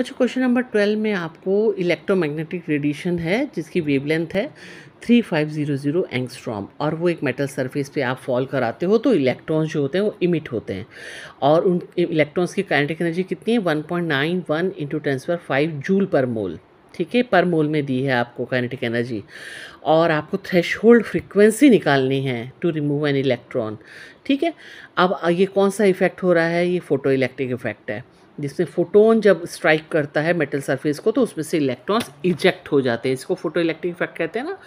बच्चों question number twelve में आपको इलेक्ट्रोमैग्नेटिक रेडिएशन है जिसकी वेवलेंथ है three five zero zero angstrom और वो एक मेटल सरफेस पे आप फॉल कराते हो तो इलेक्ट्रॉन्स जो होते हैं वो इमिट होते हैं और उन इलेक्ट्रॉन्स की काइनेटिक एनर्जी कितनी है one point nine one into transfer five joule per mole ठीक है पर मोल में दी है आपको काइनेटिक एनर्जी और आपको थ्रेश होल्ड फ्रिक्वेंसी निकालनी है टू रिमूव एन इलेक्ट्रॉन ठीक है अब ये कौन सा इफेक्ट हो रहा है ये फोटो इलेक्ट्रिक इफेक्ट है जिसमें फोटोन जब स्ट्राइक करता है मेटल सरफेस को तो उसमें से इलेक्ट्रॉन्स इजेक्ट हो जाते हैं इसको फोटो इलेक्ट्रिक इफेक्ट कहते हैं ना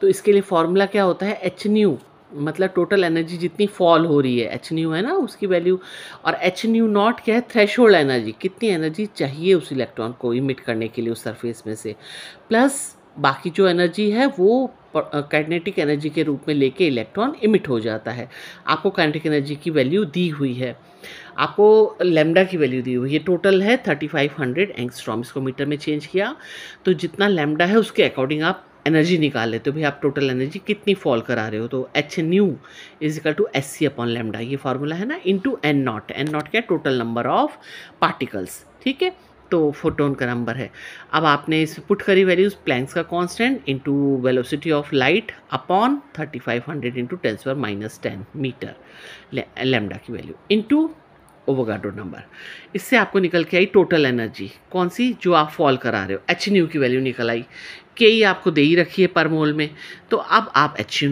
तो इसके लिए फॉर्मूला क्या होता है एच न्यू मतलब टोटल एनर्जी जितनी फॉल हो रही है एच न्यू है ना उसकी वैल्यू और एच न्यू नॉट क्या है थ्रेश एनर्जी कितनी एनर्जी चाहिए उस इलेक्ट्रॉन को इमिट करने के लिए उस सरफेस में से प्लस बाकी जो एनर्जी है वो काइनेटिक एनर्जी के रूप में लेके इलेक्ट्रॉन इमिट हो जाता है आपको काइनेटिक एनर्जी की वैल्यू दी हुई है आपको लेमडा की वैल्यू दी हुई है टोटल है थर्टी फाइव हंड्रेड एंगस्ट्रॉम इसको मीटर में चेंज किया तो जितना लेमडा है उसके अकॉर्डिंग आप एनर्जी निकाल लेते हो भाई आप टोटल एनर्जी कितनी फॉल करा रहे हो तो H nu is equal to S C upon lambda ये फार्मूला है ना टू एन नॉट एन नॉट क्या टोटल नंबर ऑफ पार्टिकल्स ठीक है तो फोटोन का नंबर है अब आपने इस पुट करी वैल्यूज प्लैंक्स का constant into velocity of light upon 3500 hundred into ten स्वर माइनस टेन मीटर लेमडा की वैल्यू इंटू ओवोगाडो नंबर इससे आपको निकल के आई टोटल एनर्जी कौन सी जो आप फॉल करा रहे हो एच न्यू की वैल्यू निकल आई के ही आपको दे ही रखी है पर मोल में तो अब आप एच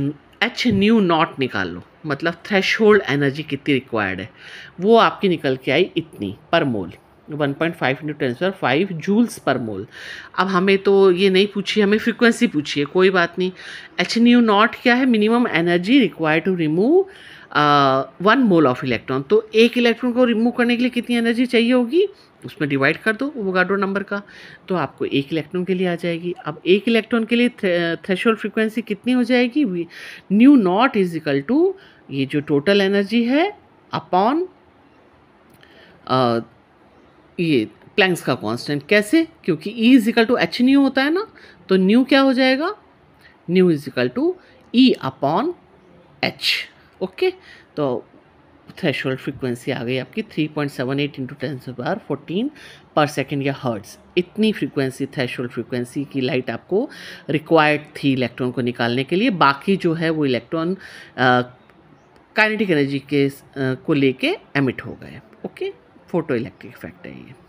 एच न्यू नॉट निकाल लो मतलब थ्रेश एनर्जी कितनी रिक्वायर्ड है वो आपकी निकल के आई इतनी per mole one point five into ten five joules per mole अब हमें तो ये नहीं पूछिए हमें फ्रिक्वेंसी पूछिए कोई बात नहीं एच न्यू नॉट क्या है minimum energy required to remove one mole of electron तो एक इलेक्ट्रॉन को रिमूव करने के लिए कितनी एनर्जी चाहिए होगी उसमें डिवाइड कर दो ओवोगाड्रो नंबर का तो आपको एक इलेक्ट्रॉन के लिए आ जाएगी अब एक इलेक्ट्रॉन के लिए थ्रेशोल्ड फ्रिक्वेंसी कितनी हो जाएगी nu not is equal to ये जो टोटल एनर्जी है अपॉन ये प्लैंक्स का कांस्टेंट कैसे क्योंकि E is equal to H nu होता है ना तो न्यू क्या हो जाएगा nu is equal to E upon H okay तो थ्रेश फ्रीक्वेंसी आ गई आपकी 3.78 point seven eight into ten से बार फोर्टीन पर सेकेंड या हर्ट्स इतनी फ्रीक्वेंसी थ्रेश फ्रीक्वेंसी की लाइट आपको रिक्वायर्ड थी इलेक्ट्रॉन को निकालने के लिए बाकी जो है वो इलेक्ट्रॉन काइनेटिक एनर्जी के आ, uh, को लेके एमिट हो गए ओके फोटो इलेक्ट्रिक इफेक्ट है ये